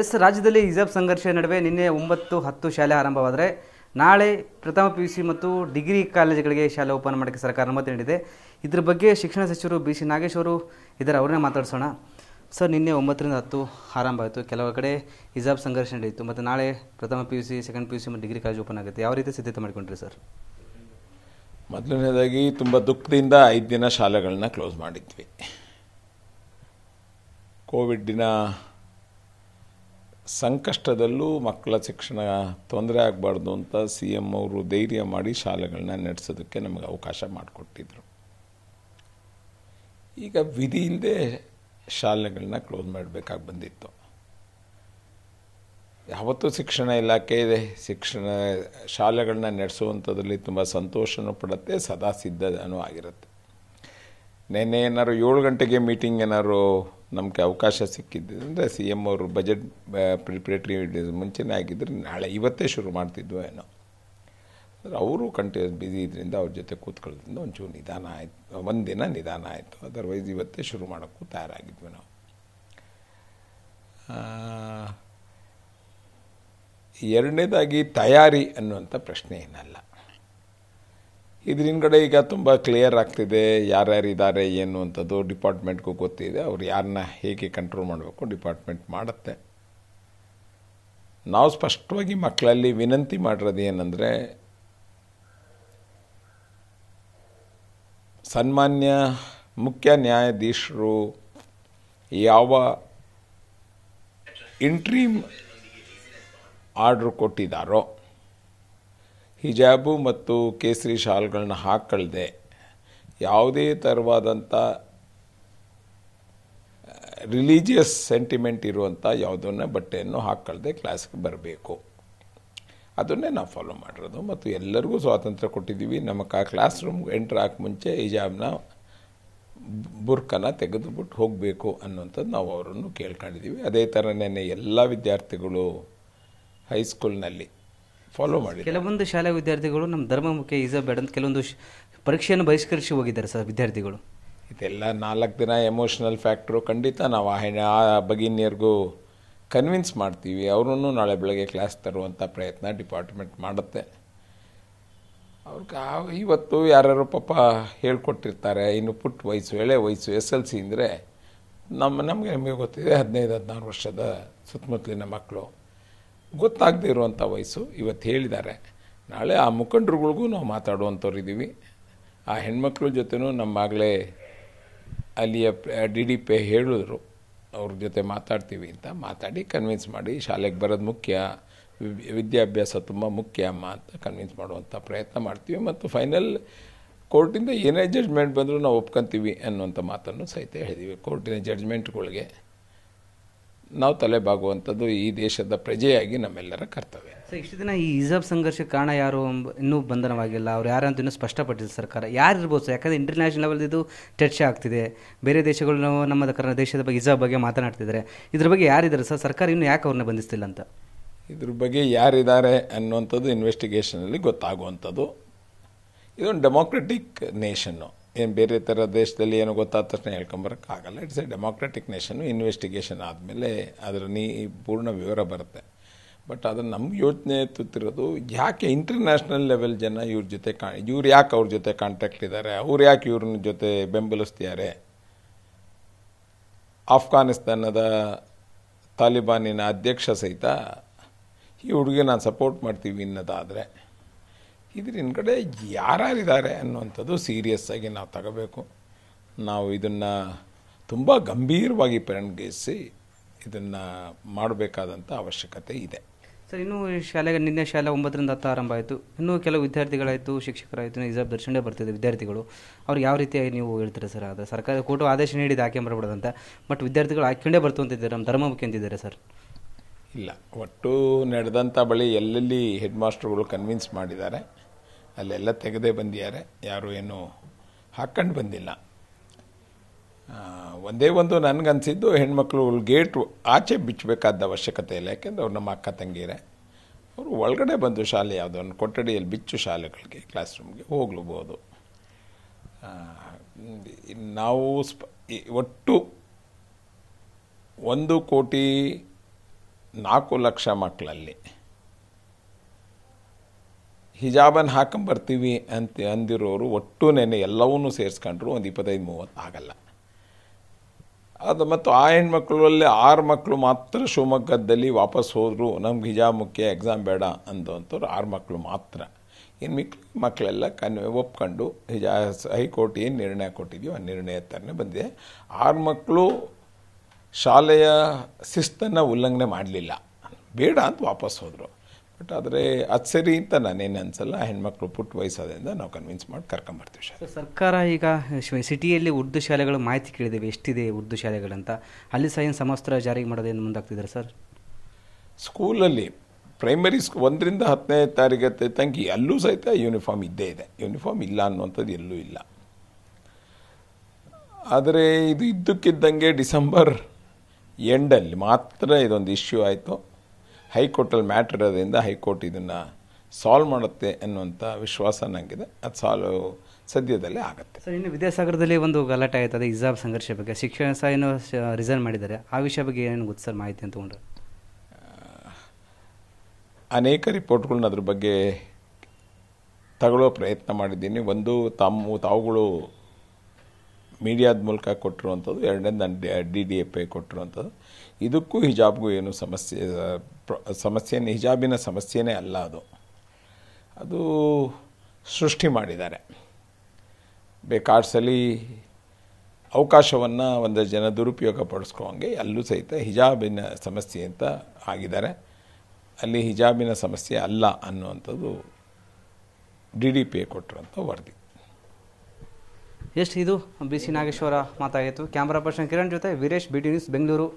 S ರಾಜ್ಯದಲ್ಲಿ ಹಿಜಾಬ್ ಸಂಘರ್ಷ ನಡುವೆ ನಿನ್ನೆ ಒಂಬತ್ತು ಹತ್ತು ಶಾಲೆ ಆರಂಭವಾದರೆ ನಾಳೆ ಪ್ರಥಮ ಪಿ ಯು ಸಿ ಮತ್ತು ಡಿಗ್ರಿ ಕಾಲೇಜುಗಳಿಗೆ ಶಾಲೆ ಓಪನ್ ಮಾಡೋಕ್ಕೆ ಸರ್ಕಾರ ಅನುಮತಿ ನೀಡಿದೆ ಇದ್ರ ಬಗ್ಗೆ ಶಿಕ್ಷಣ ಸಚಿವರು ಬಿ ಸಿ ನಾಗೇಶ್ ಅವರು ಇದರ ಅವ್ರನ್ನೇ ಮಾತಾಡಿಸೋಣ ಸರ್ ನಿನ್ನೆ ಒಂಬತ್ತರಿಂದ ಹತ್ತು ಆರಂಭ ಆಯಿತು ಕೆಲವು ಕಡೆ ಹಿಜಾಬ್ ಸಂಘರ್ಷ ನಡೆಯಿತು ಮತ್ತು ನಾಳೆ ಪ್ರಥಮ P U C second P U C ಮತ್ತು ಡಿಗ್ರಿ ಕಾಲೇಜ್ ಓಪನ್ ಆಗುತ್ತೆ ಯಾವ ರೀತಿ ಸಿದ್ಧತೆ ಮಾಡಿಕೊಂಡ್ರಿ ಸರ್ ಮೊದಲನೇದಾಗಿ ತುಂಬ ದುಃಖದಿಂದ ಐದು ದಿನ ಶಾಲೆಗಳನ್ನ ಕ್ಲೋಸ್ ಮಾಡಿದ್ವಿ ಕೋವಿಡ್ಡಿನ ಸಂಕಷ್ಟದಲ್ಲೂ ಮಕ್ಕಳ ಶಿಕ್ಷಣ ತೊಂದರೆ ಆಗಬಾರ್ದು ಅಂತ ಸಿ ಎಮ್ ಅವರು ಧೈರ್ಯ ಮಾಡಿ ಶಾಲೆಗಳನ್ನ ನಡೆಸೋದಕ್ಕೆ ನಮಗೆ ಅವಕಾಶ ಮಾಡಿಕೊಟ್ಟಿದ್ರು ಈಗ ವಿಧಿಯಿಂದ ಶಾಲೆಗಳನ್ನ ಕ್ಲೋಸ್ ಮಾಡಬೇಕಾಗಿ ಬಂದಿತ್ತು ಯಾವತ್ತೂ ಶಿಕ್ಷಣ ಇಲಾಖೆ ಇದೆ ಶಿಕ್ಷಣ ಶಾಲೆಗಳನ್ನ ನಡೆಸುವಂಥದ್ರಲ್ಲಿ ತುಂಬ ಸಂತೋಷನೂ ಪಡುತ್ತೆ ಸದಾ ಸಿದ್ಧನೂ ಆಗಿರುತ್ತೆ ನೆನ್ನೆ ಏನಾದ್ರು ಏಳು ಗಂಟೆಗೆ ಮೀಟಿಂಗ್ ಏನಾದ್ರು ನಮಗೆ ಅವಕಾಶ ಸಿಕ್ಕಿದ್ದು ಅಂದರೆ ಸಿ ಎಮ್ ಅವರು ಬಜೆಟ್ ಪ್ರಿಪ್ರೇಟ್ರಿ ಮುಂಚೆನೇ ಆಗಿದ್ದರೆ ನಾಳೆ ಇವತ್ತೇ ಶುರು ಮಾಡ್ತಿದ್ವು ಏನೋ ಅವರು ಕಂಟಿನ್ಯೂಸ್ ಬ್ಯುಸಿ ಇದರಿಂದ ಅವ್ರ ಜೊತೆ ಕೂತ್ಕೊಳ್ಳೋದ್ರಿಂದ ಒಂಚೂರು ನಿಧಾನ ಆಯಿತು ಒಂದು ದಿನ ನಿಧಾನ ಆಯಿತು ಅದರ್ವೈಸ್ ಇವತ್ತೇ ಶುರು ಮಾಡೋಕ್ಕೂ ತಯಾರಾಗಿದ್ವಿ ನಾವು ಎರಡನೇದಾಗಿ ತಯಾರಿ ಅನ್ನುವಂಥ ಪ್ರಶ್ನೆ ಏನಲ್ಲ ಇದ್ರ ಹಿಂದ್ಗಡೆ ಈಗ ತುಂಬ ಕ್ಲಿಯರ್ ಆಗ್ತಿದೆ ಯಾರ್ಯಾರು ಇದ್ದಾರೆ ಏನು ಅಂಥದ್ದು ಡಿಪಾರ್ಟ್ಮೆಂಟ್ಗೂ ಗೊತ್ತಿದೆ ಅವ್ರು ಯಾರನ್ನ ಹೇಗೆ ಕಂಟ್ರೋಲ್ ಮಾಡಬೇಕು ಡಿಪಾರ್ಟ್ಮೆಂಟ್ ಮಾಡುತ್ತೆ ನಾವು ಸ್ಪಷ್ಟವಾಗಿ ಮಕ್ಕಳಲ್ಲಿ ವಿನಂತಿ ಮಾಡಿರೋದು ಏನಂದರೆ ಸನ್ಮಾನ್ಯ ಮುಖ್ಯ ನ್ಯಾಯಾಧೀಶರು ಯಾವ ಇಂಟ್ರೀಮ್ ಆರ್ಡ್ರ್ ಕೊಟ್ಟಿದ್ದಾರೋ ಹಿಜಾಬು ಮತ್ತು ಕೇಸರಿ ಶಾಲ್ಗಳನ್ನ ಹಾಕ್ಕಳ್ದೆ ಯಾವುದೇ ಥರವಾದಂಥ ರಿಲೀಜಿಯಸ್ ಸೆಂಟಿಮೆಂಟ್ ಇರುವಂಥ ಯಾವುದನ್ನ ಬಟ್ಟೆಯನ್ನು ಹಾಕ್ಕೊಳ್ಳದೆ ಕ್ಲಾಸ್ಗೆ ಬರಬೇಕು ಅದನ್ನೇ ನಾವು ಫಾಲೋ ಮಾಡಿರೋದು ಮತ್ತು ಎಲ್ಲರಿಗೂ ಸ್ವಾತಂತ್ರ್ಯ ಕೊಟ್ಟಿದ್ದೀವಿ ನಮಗೆ ಆ ಕ್ಲಾಸ್ ರೂಮ್ ಎಂಟ್ರ್ ಹಾಕಿ ಮುಂಚೆ ಹಿಜಾಬ್ನ ಬುರ್ಕನ ತೆಗೆದುಬಿಟ್ಟು ಹೋಗಬೇಕು ಅನ್ನೋಂಥದ್ದು ನಾವು ಅವರನ್ನು ಕೇಳ್ಕೊಂಡಿದ್ದೀವಿ ಅದೇ ಥರನೇ ಎಲ್ಲ ವಿದ್ಯಾರ್ಥಿಗಳು ಹೈಸ್ಕೂಲ್ನಲ್ಲಿ ಫಾಲೋ ಮಾಡಿ ಕೆಲವೊಂದು ಶಾಲೆ ವಿದ್ಯಾರ್ಥಿಗಳು ನಮ್ಮ ಧರ್ಮ ಮುಖ್ಯ ಈಸ ಬೇಡ ಅಂತ ಕೆಲವೊಂದು ಪರೀಕ್ಷೆಯನ್ನು ಬಹಿಷ್ಕರಿಸಿ ಹೋಗಿದ್ದಾರೆ ಸರ್ ವಿದ್ಯಾರ್ಥಿಗಳು ಇದೆಲ್ಲ ನಾಲ್ಕು ದಿನ ಎಮೋಷನಲ್ ಫ್ಯಾಕ್ಟ್ರು ಖಂಡಿತ ನಾವು ಆ ಹೆಣ್ಣು ಆ ಕನ್ವಿನ್ಸ್ ಮಾಡ್ತೀವಿ ಅವ್ರೂ ನಾಳೆ ಬೆಳಗ್ಗೆ ಕ್ಲಾಸ್ ತರುವಂಥ ಪ್ರಯತ್ನ ಡಿಪಾರ್ಟ್ಮೆಂಟ್ ಮಾಡುತ್ತೆ ಅವ್ರಿಗೆ ಇವತ್ತು ಯಾರ್ಯಾರು ಪಾಪ ಹೇಳ್ಕೊಟ್ಟಿರ್ತಾರೆ ಇನ್ನು ಪುಟ್ಟ ವಯಸ್ಸು ಎಳೆ ವಯಸ್ಸು ಎಸ್ ಎಲ್ ಸಿ ಅಂದರೆ ನಮ್ಮ ನಮಗೆ ನಮಗೆ ಗೊತ್ತಿದೆ ಹದಿನೈದು ಹದಿನಾರು ವರ್ಷದ ಸುತ್ತಮುತ್ತಲಿನ ಮಕ್ಕಳು ಗೊತ್ತಾಗದೇ ಇರುವಂಥ ವಯಸ್ಸು ಇವತ್ತು ಹೇಳಿದ್ದಾರೆ ನಾಳೆ ಆ ಮುಖಂಡರುಗಳಿಗೂ ನಾವು ಮಾತಾಡುವಂಥವ್ರು ಇದ್ದೀವಿ ಆ ಹೆಣ್ಮಕ್ಳ ಜೊತೆನೂ ನಮ್ಮಾಗಲೇ ಅಲ್ಲಿಯ ಡಿ ಡಿ ಪಿ ಹೇಳಿದ್ರು ಅವ್ರ ಜೊತೆ ಮಾತಾಡ್ತೀವಿ ಅಂತ ಮಾತಾಡಿ ಕನ್ವಿನ್ಸ್ ಮಾಡಿ ಶಾಲೆಗೆ ಬರೋದು ಮುಖ್ಯ ವಿದ್ಯಾಭ್ಯಾಸ ತುಂಬ ಮುಖ್ಯ ಅಮ್ಮ ಅಂತ ಕನ್ವಿನ್ಸ್ ಮಾಡುವಂಥ ಪ್ರಯತ್ನ ಮಾಡ್ತೀವಿ ಮತ್ತು ಫೈನಲ್ ಕೋರ್ಟಿಂದ ಏನೇ ಜಡ್ಜ್ಮೆಂಟ್ ಬಂದರೂ ನಾವು ಒಪ್ಕೊತೀವಿ ಅನ್ನುವಂಥ ಮಾತನ್ನು ಸಹಿತ ಹೇಳಿದ್ದೀವಿ ಕೋರ್ಟಿನ ಜಡ್ಜ್ಮೆಂಟ್ಗಳಿಗೆ ನಾವು ತಲೆ ಬಾಗುವಂಥದ್ದು ಈ ದೇಶದ ಪ್ರಜೆಯಾಗಿ ನಮ್ಮೆಲ್ಲರ ಕರ್ತವ್ಯ ಸರ್ ಇಷ್ಟು ದಿನ ಈ ಇಜಾಬ್ ಸಂಘರ್ಷಕ್ಕೆ ಕಾರಣ ಯಾರು ಇನ್ನೂ ಬಂಧನವಾಗಿಲ್ಲ ಅವ್ರು ಯಾರು ಅಂತ ಇನ್ನೂ ಸ್ಪಷ್ಟಪಟ್ಟಿಲ್ಲ ಸರ್ಕಾರ ಯಾರು ಇರ್ಬೋದು ಸರ್ ಯಾಕಂದರೆ ಇಂಟರ್ನ್ಯಾಷನಲ್ ಲೆವೆಲ್ ಇದು ಚರ್ಚೆ ಆಗ್ತಿದೆ ಬೇರೆ ದೇಶಗಳು ನಮ್ಮ ದೇಶದ ಬಗ್ಗೆ ಹಿಜಾಬ್ ಬಗ್ಗೆ ಮಾತನಾಡ್ತಿದ್ದಾರೆ ಇದ್ರ ಬಗ್ಗೆ ಯಾರಿದ್ದಾರೆ ಸರ್ ಸರ್ಕಾರ ಇನ್ನೂ ಯಾಕೆ ಅವ್ರನ್ನ ಬಂಧಿಸ್ತಿಲ್ಲ ಅಂತ ಇದ್ರ ಬಗ್ಗೆ ಯಾರಿದ್ದಾರೆ ಅನ್ನುವಂಥದ್ದು ಇನ್ವೆಸ್ಟಿಗೇಷನಲ್ಲಿ ಗೊತ್ತಾಗುವಂಥದ್ದು ಇದೊಂದು ಡೆಮೋಕ್ರೆಟಿಕ್ ನೇಷನ್ನು ಏನು ಬೇರೆ ಥರ ದೇಶದಲ್ಲಿ ಏನೋ ಗೊತ್ತಾದ ತಕ್ಷಣ ಹೇಳ್ಕೊಂಬರೋಕ್ಕಾಗಲ್ಲ it's a democratic nation investigation ಆದಮೇಲೆ ಅದರ ನೀ ಪೂರ್ಣ ವಿವರ ಬರುತ್ತೆ ಬಟ್ ಅದನ್ನು ನಮ್ಗೆ ಯೋಚನೆ ತುತ್ತಿರೋದು ಯಾಕೆ ಇಂಟರ್ನ್ಯಾಷನಲ್ ಲೆವೆಲ್ ಜನ ಇವ್ರ ಜೊತೆ ಕಾ ಇವ್ರು ಯಾಕೆ ಅವ್ರ ಜೊತೆ ಕಾಂಟ್ಯಾಕ್ಟ್ ಇದ್ದಾರೆ ಅವ್ರು ಯಾಕೆ ಇವ್ರನ್ನ ಜೊತೆ ಬೆಂಬಲಿಸ್ತಿದ್ದಾರೆ ಆಫ್ಘಾನಿಸ್ತಾನದ ತಾಲಿಬಾನಿನ ಅಧ್ಯಕ್ಷ ಸಹಿತ ಈ ಹುಡುಗಿ ನಾನು ಸಪೋರ್ಟ್ ಮಾಡ್ತೀವಿ ಇನ್ನೋದಾದರೆ ಇದ್ರ ಹಿಂದ್ಗಡೆ ಯಾರ್ಯಾರಿದ್ದಾರೆ ಅನ್ನುವಂಥದ್ದು ಸೀರಿಯಸ್ ಆಗಿ ನಾವು ತಗೋಬೇಕು ನಾವು ಇದನ್ನು ತುಂಬ ಗಂಭೀರವಾಗಿ ಪರಿಗಣಿಸಿ ಇದನ್ನು ಮಾಡಬೇಕಾದಂಥ ಅವಶ್ಯಕತೆ ಇದೆ ಸರ್ ಇನ್ನೂ ಶಾಲೆಗೆ ನಿನ್ನೆ ಶಾಲೆ ಒಂಬತ್ತರಿಂದ ಹತ್ತು ಆರಂಭ ಆಯಿತು ಇನ್ನೂ ಕೆಲವು ವಿದ್ಯಾರ್ಥಿಗಳಾಯಿತು ಶಿಕ್ಷಕರಾಯಿತು ರಿಸರ್ವ್ ದರ್ಶನ ಬರ್ತಿದೆ ವಿದ್ಯಾರ್ಥಿಗಳು ಅವ್ರು ಯಾವ ರೀತಿಯಾಗಿ ನೀವು ಹೇಳ್ತೀರಾ ಸರ್ ಅದು ಸರ್ಕಾರ ಕೋಟು ಆದೇಶ ನೀಡಿದ ಆಕೆ ಬರಬಾರ್ದಂತ ಬಟ್ ವಿದ್ಯಾರ್ಥಿಗಳು ಹಾಕ್ಕೊಂಡೇ ಬರ್ತು ಅಂತಿದ್ದಾರೆ ನಮ್ಮ ಧರ್ಮ ಮುಖ್ಯ ಸರ್ ಇಲ್ಲ ಒಟ್ಟು ನಡೆದಂಥ ಬಳಿ ಎಲ್ಲೆಲ್ಲಿ ಹೆಡ್ ಮಾಸ್ಟರ್ಗಳು ಕನ್ವಿನ್ಸ್ ಮಾಡಿದ್ದಾರೆ ಅಲ್ಲೆಲ್ಲ ತೆಗೆದೇ ಬಂದಿದ್ದಾರೆ ಯಾರು ಏನು ಹಾಕ್ಕೊಂಡು ಬಂದಿಲ್ಲ ಒಂದೇ ಒಂದು ನನಗನ್ಸಿದ್ದು ಹೆಣ್ಮಕ್ಳು ಗೇಟು ಆಚೆ ಬಿಚ್ಚಬೇಕಾದ ಅವಶ್ಯಕತೆ ಇಲ್ಲ ಯಾಕೆಂದ್ರೆ ಅವ್ರು ನಮ್ಮ ಅಕ್ಕ ತಂಗಿರೆ ಅವರು ಒಳಗಡೆ ಬಂದು ಶಾಲೆ ಯಾವುದೋ ಒಂದು ಕೊಠಡಿಯಲ್ಲಿ ಬಿಚ್ಚು ಶಾಲೆಗಳಿಗೆ ಕ್ಲಾಸ್ ರೂಮ್ಗೆ ಹೋಗ್ಲಬೋದು ನಾವು ಸ್ಪ ಒಟ್ಟು ಒಂದು ಕೋಟಿ ನಾಲ್ಕು ಲಕ್ಷ ಮಕ್ಕಳಲ್ಲಿ ಹಿಜಾಬನ್ನು ಹಾಕೊಂಬರ್ತೀವಿ ಅಂತ ಅಂದಿರೋರು ಒಟ್ಟು ನೆನೆ ಎಲ್ಲವನ್ನೂ ಸೇರಿಸ್ಕೊಂಡ್ರು ಒಂದು ಇಪ್ಪತ್ತೈದು ಮೂವತ್ತು ಆಗಲ್ಲ ಅದು ಮತ್ತು ಆ ಹೆಣ್ಮಕ್ಳಲ್ಲೇ ಆರು ಮಕ್ಕಳು ಮಾತ್ರ ಶಿವಮೊಗ್ಗದಲ್ಲಿ ವಾಪಸ್ ಹೋದರು ನಮ್ಗೆ ಹಿಜಾಬ್ ಮುಖ್ಯ ಎಕ್ಸಾಮ್ ಬೇಡ ಅಂತವ್ರು ಆರು ಮಕ್ಕಳು ಮಾತ್ರ ಇನ್ನು ಮಿಕ್ಕ ಮಕ್ಕಳೆಲ್ಲ ಕನ್ವೆ ಒಪ್ಕೊಂಡು ಹಿಜಾ ಹೈಕೋರ್ಟ್ ಏನು ನಿರ್ಣಯ ಕೊಟ್ಟಿದೆಯೋ ಆ ನಿರ್ಣಯ ಥರನೇ ಬಂದಿದೆ ಆರು ಮಕ್ಕಳು ಶಾಲೆಯ ಶಿಸ್ತನ್ನು ಉಲ್ಲಂಘನೆ ಮಾಡಲಿಲ್ಲ ಬೇಡ ಅಂತ ವಾಪಸ್ ಹೋದರು ಬಟ್ ಆದರೆ ಅದು ಸರಿ ಅಂತ ನಾನೇನು ಅನ್ಸಲ್ಲ ಹೆಣ್ಮಕ್ಳು ಪುಟ್ಟ ವಯಸ್ಸಾದ್ರಿಂದ ನಾವು ಕನ್ವಿನ್ಸ್ ಮಾಡಿ ಕರ್ಕೊಂಬರ್ತೀವಿ ಸರ್ ಸರ್ಕಾರ ಈಗ ಸಿಟಿಯಲ್ಲಿ ಉರ್ದು ಶಾಲೆಗಳು ಮಾಹಿತಿ ಕೇಳಿದ್ದೇವೆ ಎಷ್ಟಿದೆ ಉರ್ದು ಶಾಲೆಗಳಂತ ಅಲ್ಲಿ ಸಹ ಏನು ಸಮಸ್ತ್ರ ಜಾರಿಗೆ ಮಾಡೋದೇನು ಮುಂದಾಗ್ತಿದ್ದಾರೆ ಸರ್ ಸ್ಕೂಲಲ್ಲಿ ಪ್ರೈಮರಿ ಸ್ಕೂ ಒಂದರಿಂದ ಹತ್ತನೇ ತಾರೀಕತ್ತೆ ತಂಗಿ ಅಲ್ಲೂ ಸಹಿತ ಯೂನಿಫಾರ್ಮ್ ಇದ್ದೇ ಇದೆ ಯೂನಿಫಾರ್ಮ್ ಇಲ್ಲ ಅನ್ನುವಂಥದ್ದು ಎಲ್ಲೂ ಇಲ್ಲ ಆದರೆ ಇದು ಇದ್ದಕ್ಕಿದ್ದಂಗೆ ಡಿಸೆಂಬರ್ ಎಂಡಲ್ಲಿ ಮಾತ್ರ ಇದೊಂದು ಇಶ್ಯೂ ಆಯಿತು ಹೈಕೋರ್ಟಲ್ಲಿ ಮ್ಯಾಟ್ರ್ ಇರೋದ್ರಿಂದ ಹೈಕೋರ್ಟ್ ಇದನ್ನು ಸಾಲ್ವ್ ಮಾಡುತ್ತೆ ಅನ್ನುವಂಥ ವಿಶ್ವಾಸ ನನಗಿದೆ ಅದು ಸಾಲ್ವ್ ಸದ್ಯದಲ್ಲೇ ಆಗುತ್ತೆ ಸರ್ ಇನ್ನು ವಿದ್ಯಾಸಾಗರದಲ್ಲಿ ಒಂದು ಗಲಾಟೆ ಆಯಿತು ಅದೇ ಇಜಾಬ್ ಸಂಘರ್ಷ ಬಗ್ಗೆ ಶಿಕ್ಷಣ ಸಹ ಏನು ರಿಸರ್ವ್ ಮಾಡಿದ್ದಾರೆ ಆ ವಿಷಯ ಬಗ್ಗೆ ಏನು ಗೊತ್ತು ಸರ್ ಮಾಹಿತಿ ಅಂತ ತಗೊಂಡ್ರೆ ಅನೇಕ ರಿಪೋರ್ಟ್ಗಳನ್ನ ಅದ್ರ ಬಗ್ಗೆ ತಗೊಳ್ಳೋ ಪ್ರಯತ್ನ ಮಾಡಿದ್ದೀನಿ ಒಂದು ತಮ್ಮ ತಾವುಗಳು ಮೀಡಿಯಾದ ಮೂಲಕ ಕೊಟ್ಟಿರುವಂಥದ್ದು ಎರಡನೇ ನಾನು ಡಿ ಡಿ ಎ ಪೇ ಕೊಟ್ಟಿರುವಂಥದ್ದು ಇದಕ್ಕೂ ಹಿಜಾಬ್ಗೂ ಏನು ಸಮಸ್ಯೆ ಸಮಸ್ಯೆನೇ ಹಿಜಾಬಿನ ಸಮಸ್ಯೆನೇ ಅಲ್ಲ ಅದು ಅದು ಸೃಷ್ಟಿ ಮಾಡಿದ್ದಾರೆ ಬೇಕಾಡ್ಸಲಿ ಅವಕಾಶವನ್ನು ಒಂದು ಜನ ದುರುಪಯೋಗ ಪಡಿಸ್ಕೊಂಗೆ ಅಲ್ಲೂ ಸಹಿತ ಹಿಜಾಬಿನ ಸಮಸ್ಯೆ ಅಂತ ಆಗಿದ್ದಾರೆ ಅಲ್ಲಿ ಹಿಜಾಬಿನ ಸಮಸ್ಯೆ ಅಲ್ಲ ಅನ್ನುವಂಥದ್ದು ಡಿ ಡಿ ಪಿ ಕೊಟ್ಟಿರುವಂಥ ವರದಿ ಎಷ್ಟು ಇದು ಬಿ ಸಿ ನಾಗೇಶ್ವರ ಮಾತಾಗಿತ್ತು ಕ್ಯಾಮ್ರಾ ಪರ್ಸನ್ ಕಿರಣ್ ಜೊತೆ Veeresh B T news Bengaluru